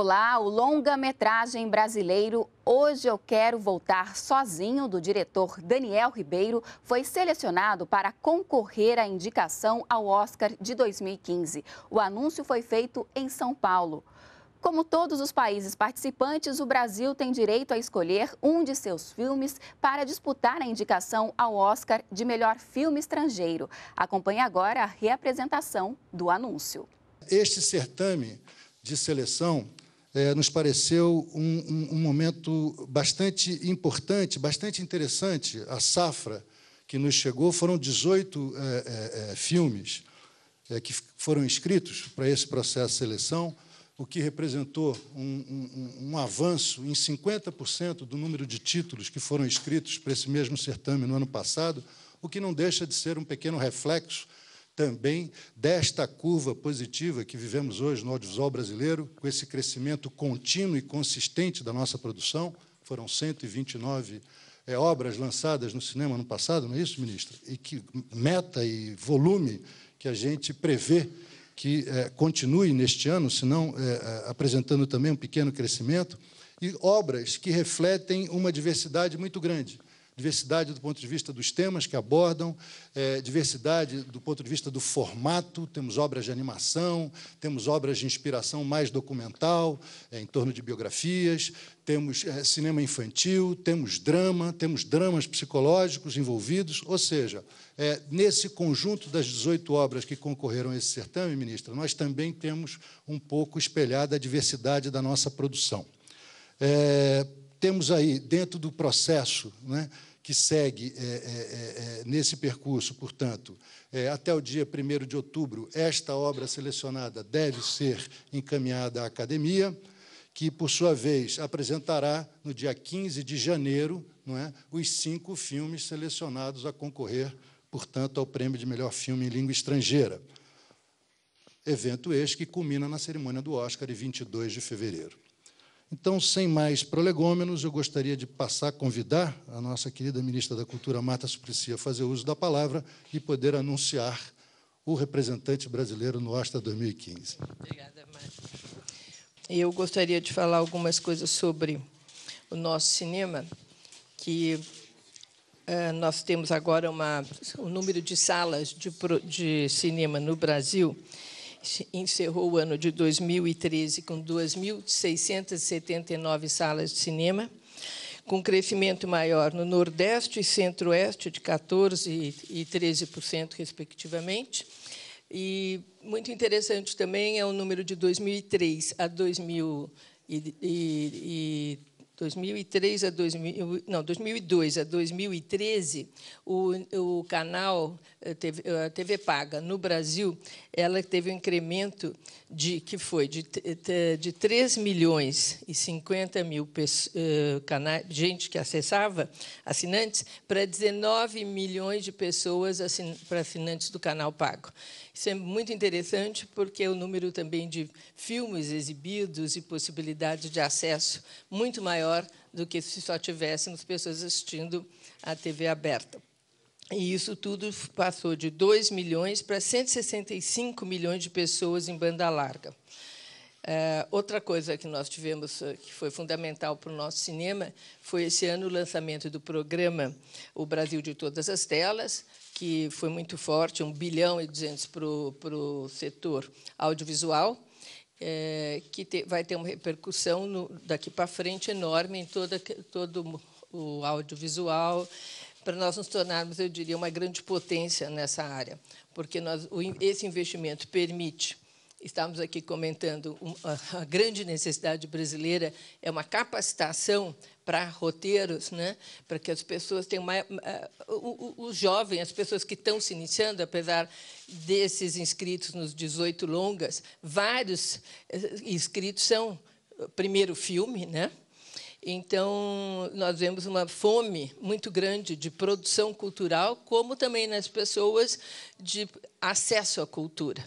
Olá, o longa-metragem brasileiro Hoje Eu Quero Voltar Sozinho, do diretor Daniel Ribeiro, foi selecionado para concorrer à indicação ao Oscar de 2015. O anúncio foi feito em São Paulo. Como todos os países participantes, o Brasil tem direito a escolher um de seus filmes para disputar a indicação ao Oscar de melhor filme estrangeiro. Acompanhe agora a reapresentação do anúncio. Este certame de seleção é, nos pareceu um, um, um, momento bastante importante, bastante interessante. A safra que nos chegou foram 18 é, é, é, filmes é, que foram inscritos para esse processo de seleção, o que representou um, um avanço em 50% do número de títulos que foram inscritos para esse mesmo certame no ano passado, o que não deixa de ser um pequeno reflexo também desta curva positiva que vivemos hoje no audiovisual brasileiro, com esse crescimento contínuo e consistente da nossa produção. Foram 129 é, eh, obras lançadas no cinema no passado, não é isso, ministro? E que meta e volume que a gente prevê que é, continue neste ano, se não é, apresentando também um pequeno crescimento, e obras que refletem uma diversidade muito grande diversidade do ponto de vista dos temas que abordam, é, diversidade do ponto de vista do formato, temos obras de animação, temos obras de inspiração mais documental, é, em torno de biografias, temos é, cinema infantil, temos drama, temos dramas psicológicos envolvidos, ou seja, é, nesse conjunto das 18 obras que concorreram a esse certame, ministra, nós também temos um pouco espelhada a diversidade da nossa produção. É, temos aí, dentro do processo né, que segue é, é, é, é nesse percurso, portanto, é, até o dia 1 de outubro, esta obra selecionada deve ser encaminhada à academia, que, por sua vez, apresentará, no dia 15 de janeiro, não é, os cinco filmes selecionados a concorrer, portanto, ao prêmio de melhor filme em língua estrangeira. Evento este que culmina na cerimônia do Oscar, em 22 de fevereiro. Então, sem mais prolegômenos, eu gostaria de passar a convidar a nossa querida ministra da Cultura, Marta Suplicy, a fazer uso da palavra e poder anunciar o representante brasileiro no Asta 2015. Obrigada, Marta. Eu gostaria de falar algumas coisas sobre o nosso cinema, que eh, nós temos agora uma, um número de salas de, de cinema no Brasil encerrou o ano de 2013 com 2.679 salas de cinema, com crescimento maior no Nordeste e Centro-Oeste, de 14% e 13%, respectivamente. E muito interessante também é o número de 2003 a 2013, 2003 a 2000, não, 2002 a 2013, o, o canal eh, eh, a TV Paga no Brasil, ela teve um incremento de que foi de, de 3 milhões e 50 mil pessoas, eh, canais, gente que acessava, assinantes, para 19 milhões de pessoas assin, para assinantes do canal Pago. Isso é muito interessante porque o número também de filmes exibidos e possibilidade de acesso muito maior do que se só tivéssemos pessoas assistindo à TV aberta. E isso tudo passou de 2 milhões para 165 milhões de pessoas em banda larga. É, outra coisa que nós tivemos, eh, que foi fundamental para o nosso cinema, foi esse ano o lançamento do programa O Brasil de Todas as Telas, que foi muito forte, 1 bilhão e 200 para o setor audiovisual, é, que te, vai ter uma repercussão no, daqui para frente enorme em toda, todo o audiovisual, para nós nos tornarmos, eu diria, uma grande potência nessa área, porque nós, o, esse investimento permite estamos aqui comentando a grande necessidade brasileira é uma capacitação para roteiros, né? para que as pessoas tenham mais. Eh, os jovens, as pessoas que estão se iniciando, apesar desses inscritos nos 18 longas, vários eh, inscritos são eh, primeiro filme, né? Então, nós vemos uma fome muito grande de produção cultural, como também nas pessoas de acesso à cultura.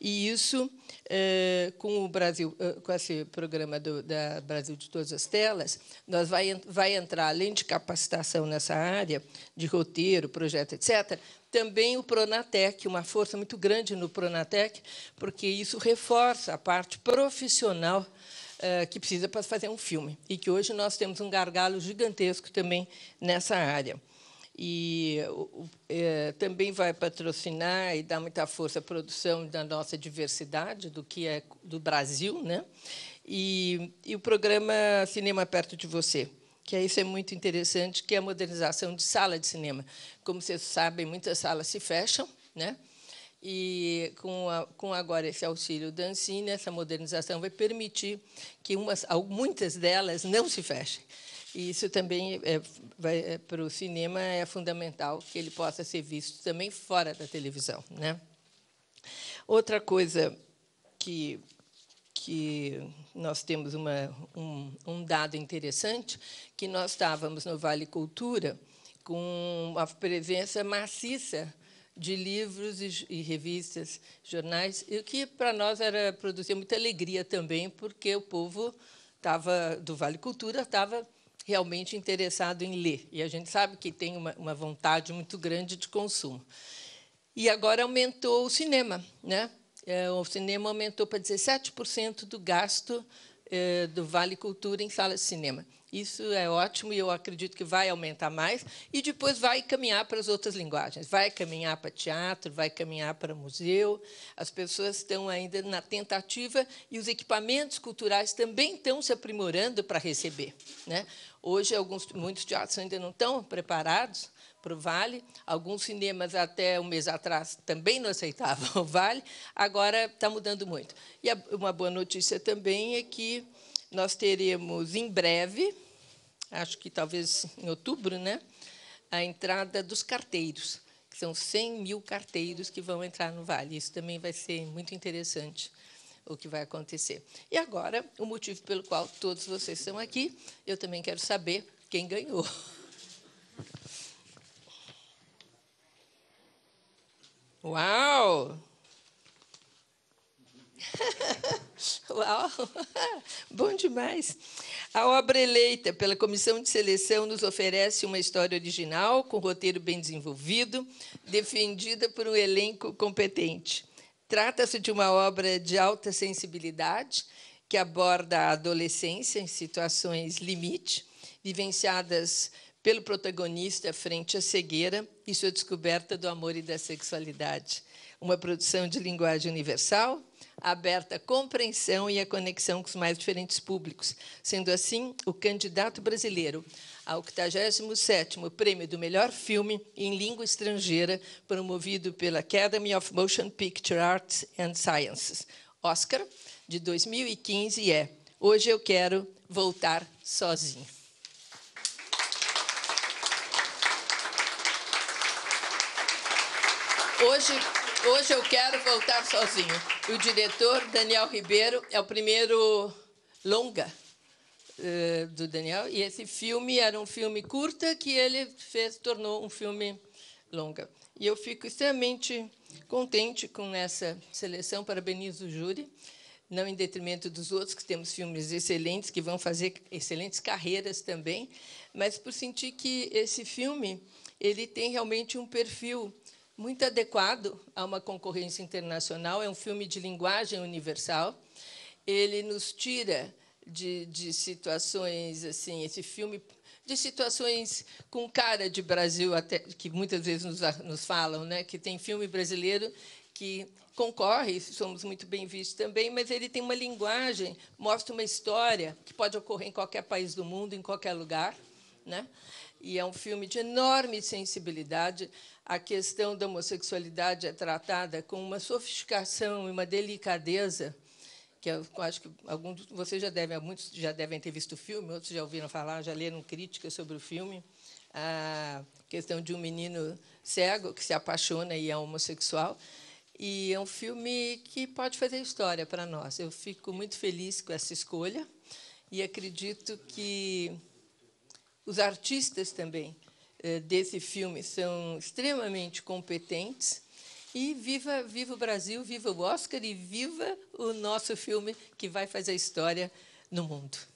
E isso, é, com o Brasil, eh, com esse programa do da Brasil de Todas as Telas, nós vai, vai entrar, além de capacitação nessa área, de roteiro, projeto, etc., também o Pronatec, uma força muito grande no Pronatec, porque isso reforça a parte profissional eh, que precisa para fazer um filme. E que hoje nós temos um gargalo gigantesco também nessa área. E eh, também vai patrocinar e dar muita força à produção da nossa diversidade, do que é do Brasil, né? e, e o programa Cinema Perto de Você que isso é muito interessante, que é a modernização de sala de cinema. Como vocês sabem, muitas salas se fecham, né? E com, a, com agora esse auxílio da Ancine, essa modernização vai permitir que umas, muitas delas não se fechem. E isso também é, vai, é, para o cinema é fundamental que ele possa ser visto também fora da televisão, né? Outra coisa que que nós temos uma, um, um dado interessante que nós estávamos no Vale Cultura com a presença maciça de livros e, e revistas, jornais, e o que para nós era produzia muita alegria também, porque o povo tava, do Vale Cultura estava realmente interessado em ler. E a gente sabe que tem uma, uma vontade muito grande de consumo. E agora aumentou o cinema, né? É, o cinema aumentou para 17% do gasto eh, do Vale Cultura em salas de cinema. Isso é ótimo e eu acredito que vai aumentar mais. E depois vai caminhar para as outras linguagens. Vai caminhar para teatro, vai caminhar para museu. As pessoas estão ainda na tentativa e os equipamentos culturais também estão se aprimorando para receber. Né? Hoje, alguns, muitos teatros ainda não estão preparados para o Vale. Alguns cinemas, até um mês atrás, também não aceitavam o Vale. Agora está mudando muito. E uma boa notícia também é que nós teremos, em breve, acho que talvez em outubro, né? a entrada dos carteiros, que são 100 mil carteiros que vão entrar no Vale. Isso também vai ser muito interessante o que vai acontecer. E agora, o motivo pelo qual todos vocês estão aqui, eu também quero saber quem ganhou. Uau! Uau! Bom demais! A obra eleita pela comissão de seleção nos oferece uma história original, com roteiro bem desenvolvido, defendida por um elenco competente. Trata-se de uma obra de alta sensibilidade, que aborda a adolescência em situações limite, vivenciadas pelo protagonista frente à cegueira e sua descoberta do amor e da sexualidade uma produção de linguagem universal, aberta à compreensão e à conexão com os mais diferentes públicos. Sendo assim, o candidato brasileiro ao 87º Prêmio do Melhor Filme em Língua Estrangeira, promovido pela Academy of Motion Picture Arts and Sciences, Oscar, de 2015, é Hoje Eu Quero Voltar Sozinho. Hoje, hoje eu quero voltar sozinho. O diretor Daniel Ribeiro é o primeiro longa eh, do Daniel e esse filme era um filme curta que ele fez tornou um filme longa. E eu fico extremamente contente com essa seleção, parabenizo o júri, não em detrimento dos outros, que temos filmes excelentes, que vão fazer excelentes carreiras também, mas por sentir que esse filme ele tem realmente um perfil muito adequado a uma concorrência internacional. É um filme de linguagem universal. Ele nos tira de, de situações assim. Esse filme de situações com cara de Brasil, até, que muitas vezes nos, nos falam, né? Que tem filme brasileiro que concorre, somos muito bem vistos também, mas ele tem uma linguagem, mostra uma história que pode ocorrer em qualquer país do mundo, em qualquer lugar né? e é um filme de enorme sensibilidade. A questão da homossexualidade é tratada com uma sofisticação e uma delicadeza que eu acho que alguns de vocês já devem, muitos já devem ter visto o filme, outros já ouviram falar, já leram críticas sobre o filme. A questão de um menino cego que se apaixona e é homossexual. E é um filme que pode fazer história para nós. Eu fico muito feliz com essa escolha e acredito que os artistas também eh, desse filme são extremamente competentes. E viva, viva o Brasil, viva o Oscar e viva o nosso filme que vai fazer história no mundo.